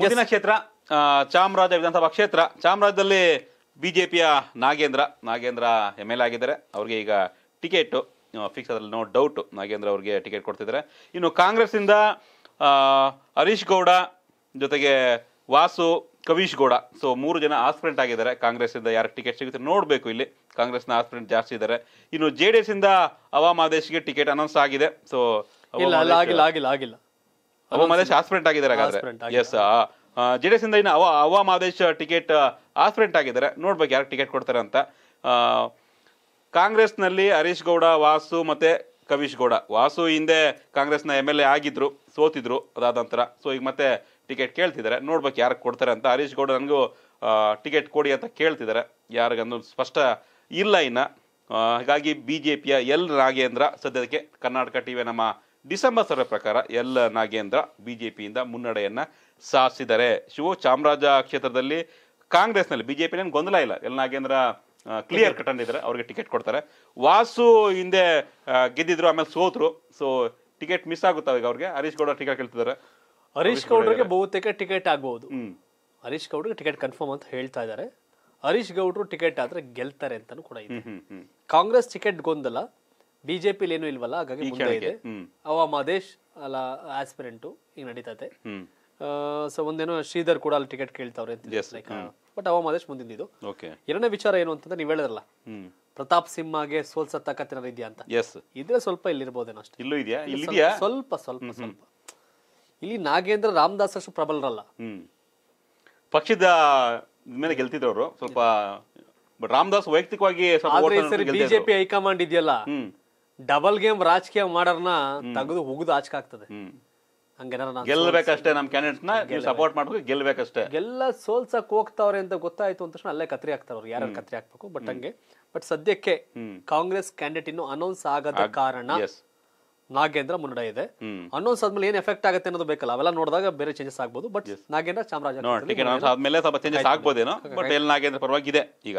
ಮುಂದಿನ ಕ್ಷೇತ್ರ ಚಾಮರಾಜ ವಿಧಾನಸಭಾ ಕ್ಷೇತ್ರ ಚಾಮರಾಜದಲ್ಲಿ ಬಿಜೆಪಿಯ Nagendra Nagendra M L A ಆಗಿದ್ದಾರೆ ಅವ್ರಿಗೆ ಈಗ ಟಿಕೆಟ್ ಫಿಕ್ಸ್ ಅದ್ರಲ್ಲಿ ನೋ ಡೌಟ್ ನಾಗೇಂದ್ರ ಅವ್ರಿಗೆ ಟಿಕೆಟ್ ಕೊಡ್ತಿದ್ದಾರೆ ಇನ್ನು ಕಾಂಗ್ರೆಸ್ಸಿಂದ ಹರೀಶ್ ಗೌಡ ಜೊತೆಗೆ ವಾಸು ಕವೀಶ್ ಗೌಡ ಸೊ ಮೂರು ಜನ ಆಸ್ಪ್ರೆಂಟ್ ಆಗಿದ್ದಾರೆ ಕಾಂಗ್ರೆಸ್ಸಿಂದ ಯಾರು ಟಿಕೆಟ್ ಸಿಗುತ್ತೆ ನೋಡಬೇಕು ಇಲ್ಲಿ ಕಾಂಗ್ರೆಸ್ನ ಆಸ್ಪ್ರೆಂಟ್ ಜಾಸ್ತಿ ಇದ್ದಾರೆ ಇನ್ನು ಜೆ ಡಿ ಎಸ್ ಇಂದ ಅವಾಮಾದೇಶಿಗೆ ಟಿಕೆಟ್ ಅನೌನ್ಸ್ ಆಗಿದೆ ಸೊ ಆಗಿಲ್ಲ ಆಗಿಲ್ಲ ಆಗಿಲ್ಲ ಅವ ಮಹದೇಶ್ ಆಸ್ಪಿರೆಂಟ್ ಆಗಿದ್ದಾರೆ ಹಾಗಾದ್ರೆ ಎಸ್ ಜೆಡಿಎಸ್ ಇಂದ ಇನ್ನು ಅವ ಅವ ಟಿಕೆಟ್ ಆಸ್ಪ್ರೆಂಟ್ ಆಗಿದ್ದಾರೆ ನೋಡ್ಬೇಕು ಯಾರು ಟಿಕೆಟ್ ಕೊಡ್ತಾರೆ ಅಂತ ಕಾಂಗ್ರೆಸ್ನಲ್ಲಿ ಹರೀಶ್ ಗೌಡ ವಾಸು ಮತ್ತೆ ಕವೀಶ್ ಗೌಡ ವಾಸು ಹಿಂದೆ ಕಾಂಗ್ರೆಸ್ನ ಎಮ್ ಎಲ್ ಎ ಆಗಿದ್ರು ಸೋತಿದ್ರು ಅದಾದ ನಂತರ ಸೊ ಈಗ ಮತ್ತೆ ಟಿಕೆಟ್ ಕೇಳ್ತಿದ್ದಾರೆ ನೋಡ್ಬೇಕು ಯಾರು ಕೊಡ್ತಾರೆ ಅಂತ ಹರೀಶ್ ಗೌಡ ನನಗೂ ಟಿಕೆಟ್ ಕೊಡಿ ಅಂತ ಕೇಳ್ತಿದ್ದಾರೆ ಯಾರಿಗೊಂದು ಸ್ಪಷ್ಟ ಇಲ್ಲ ಇನ್ನ ಹಾಗಾಗಿ ಬಿ ಜೆ ಪಿಯ ಎಲ್ ರಾಘೇಂದ್ರ ಸದ್ಯಕ್ಕೆ ಕರ್ನಾಟಕ ಟಿವಿ ನಮ್ಮ ಡಿಸೆಂಬರ್ ಸರ್ವೆ ಪ್ರಕಾರ ಎಲ್ ನಾಗೇಂದ್ರ ಬಿಜೆಪಿಯಿಂದ ಮುನ್ನಡೆಯನ್ನು ಸಾಧಿಸಿದ್ದಾರೆ ಶಿವ ಚಾಮರಾಜ ಕ್ಷೇತ್ರದಲ್ಲಿ ಕಾಂಗ್ರೆಸ್ನಲ್ಲಿ ನನ್ ಗೊಂದಲ ಇಲ್ಲ ಎಲ್ ನಾಗೇಂದ್ರ ಕ್ಲಿಯರ್ ಕಟ್ ಅಂದಿದ್ದಾರೆ ಅವ್ರಿಗೆ ಟಿಕೆಟ್ ಕೊಡ್ತಾರೆ ವಾಸು ಹಿಂದೆ ಗೆದ್ದಿದ್ರು ಆಮೇಲೆ ಸೋತರು ಸೊ ಟಿಕೆಟ್ ಮಿಸ್ ಆಗುತ್ತೆ ಈಗ ಅವ್ರಿಗೆ ಹರೀಶ್ ಗೌಡ ಟಿಕೆಟ್ ಕೇಳ್ತಿದ್ದಾರೆ ಹರೀಶ್ ಗೌಡರಿಗೆ ಬಹುತೇಕ ಟಿಕೆಟ್ ಹ್ಮ್ ಹರೀಶ್ ಗೌಡ್ರಿಗೆ ಟಿಕೆಟ್ ಕನ್ಫರ್ಮ್ ಅಂತ ಹೇಳ್ತಾ ಇದ್ದಾರೆ ಹರೀಶ್ ಗೌಡ್ರು ಟಿಕೆಟ್ ಆದ್ರೆ ಗೆಲ್ತಾರೆ ಅಂತಲೂ ಕೂಡ ಇದೆ ಕಾಂಗ್ರೆಸ್ ಟಿಕೆಟ್ ಗೊಂದಲ ಬಿಜೆಪಿಲಿ ಏನು ಇಲ್ವಲ್ಲ ಹಾಗಾಗಿ ಮುಂದೆ ಇದೆ ಅವ ಮಾದೇಶ್ ಅಲ್ಲ ಆಸ್ಪಿರೆಂಟು ಈಗ ನಡೀತೈತೆ ಸೊ ಒಂದೇನೋ ಶ್ರೀಧರ್ ಕೂಡ ಅಲ್ಲಿ ಟಿಕೆಟ್ ಕೇಳ್ತಾವ್ರೆ ಅಂತ ಬಟ್ ಅವ ಮಾದೇಶ್ ಮುಂದಿದ್ದು ಎರಡನೇ ವಿಚಾರ ಏನು ಅಂತಂದ್ರೆ ನೀವು ಹೇಳಿದ್ರಲ್ಲ ಪ್ರತಾಪ್ ಸಿಂಹಗೆ ಸೋಲ್ಸ ತಾಕತ್ ಏನಾದ್ರು ಇದೆಯಾ ಅಂತ ಇದ್ರೆ ಸ್ವಲ್ಪ ಇಲ್ಲಿರ್ಬೋದೇನೋ ಅಷ್ಟೇ ಇಲ್ಲೂ ಇದೆಯಾ ಇದೆಯಾ ಸ್ವಲ್ಪ ಸ್ವಲ್ಪ ಸ್ವಲ್ಪ ಇಲ್ಲಿ ನಾಗೇಂದ್ರ ರಾಮದಾಸ್ ಅಷ್ಟು ಪ್ರಬಲರಲ್ಲ ಪಕ್ಷದ ಮೇಲೆ ಗೆಲ್ತಿದ್ರು ಸ್ವಲ್ಪ ರಾಮದಾಸ್ ವೈಯಕ್ತಿಕವಾಗಿ ಬಿಜೆಪಿ ಹೈಕಮಾಂಡ್ ಇದೆಯಲ್ಲ ಡಬಲ್ ಗೇಮ್ ರಾಜಕೀಯ ಮಾಡೋರ್ನ ತೆಗೆದು ಹುಗಿದು ಆಚಕಾಗ್ತದೆ ಗೆಲ್ಬೇಕಷ್ಟೇ ನಮ್ ಕ್ಯಾಂಡಿಡೇಟ್ನ ಸಪೋರ್ಟ್ ಮಾಡ್ಬೇಕು ಗೆಲ್ಬೇಕಷ್ಟೇ ಎಲ್ಲ ಸೋಲ್ಸಕ್ ಹೋಗ್ತಾವ್ರೆ ಅಂತ ಗೊತ್ತಾಯ್ತು ಅಂತ ಅಲ್ಲೇ ಕತ್ರಿ ಹಾಕ್ತಾರ ಅವ್ರು ಯಾರು ಕತ್ರಿ ಹಾಕ್ಬೇಕು ಬಟ್ ಹಂಗೆ ಬಟ್ ಸದ್ಯಕ್ಕೆ ಕಾಂಗ್ರೆಸ್ ಕ್ಯಾಂಡಿಡೇಟ್ ಇನ್ನು ಅನೌನ್ಸ್ ಆಗದ ಕಾರಣ ನಾಗೇಂದ್ರ ಮುನ್ನಡೆ ಇದೆ ಅನೌನ್ಸ್ ಆದ್ಮೇಲೆ ಏನ್ ಎಫೆಕ್ಟ್ ಆಗುತ್ತೆ ಅನ್ನೋದು ಬೇಕಲ್ಲ ಅವೆಲ್ಲ ನೋಡಿದಾಗ ಬೇರೆ ಚೇಂಜಸ್ ಆಗ್ಬೋದು ಬಟ್ ನಾಗೇಂದ್ರ ಚಾಮರಾಜ ಟಿಕೆಟ್ ಆದ್ಮೇಲೆ ಸ್ವಲ್ಪ ಚೇಂಜಸ್ ಆಗ್ಬೋದೇನೋ ಬಟ್ ಎಲ್ಲಿ ನಾಗೇಂದ್ರ ಪರವಾಗಿ ಇದೆ ಈಗ